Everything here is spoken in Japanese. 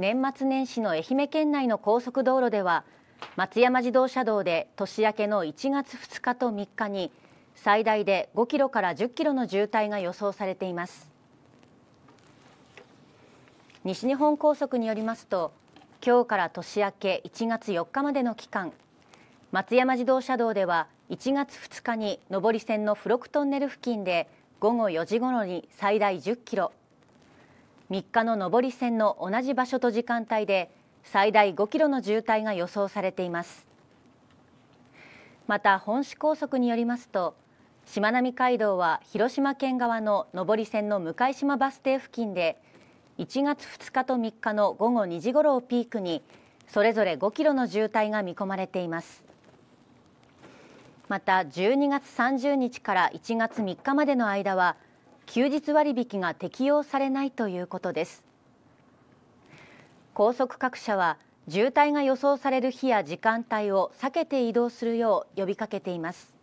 年末年始の愛媛県内の高速道路では松山自動車道で年明けの1月2日と3日に最大で5キロから10キロの渋滞が予想されています西日本高速によりますと今日から年明け1月4日までの期間松山自動車道では1月2日に上り線の付録トンネル付近で午後4時ごろに最大10キロ3日の上り線の同じ場所と時間帯で最大5キロの渋滞が予想されていますまた本市高速によりますとしまなみ海道は広島県側の上り線の向島バス停付近で1月2日と3日の午後2時ごろをピークにそれぞれ5キロの渋滞が見込まれていますまた12月30日から1月3日までの間は休日割引が適用されないということです高速各社は渋滞が予想される日や時間帯を避けて移動するよう呼びかけています